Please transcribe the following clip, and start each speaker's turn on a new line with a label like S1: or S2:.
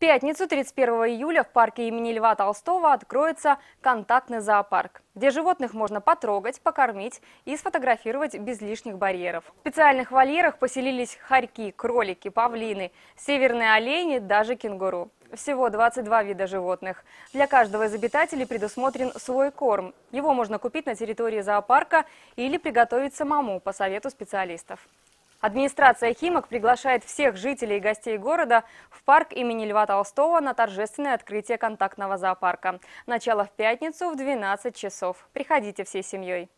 S1: пятницу, 31 июля, в парке имени Льва Толстого откроется контактный зоопарк, где животных можно потрогать, покормить и сфотографировать без лишних барьеров. В специальных вольерах поселились хорьки, кролики, павлины, северные олени, даже кенгуру. Всего 22 вида животных. Для каждого из обитателей предусмотрен свой корм. Его можно купить на территории зоопарка или приготовить самому по совету специалистов. Администрация «Химок» приглашает всех жителей и гостей города в парк имени Льва Толстого на торжественное открытие контактного зоопарка. Начало в пятницу в 12 часов. Приходите всей семьей.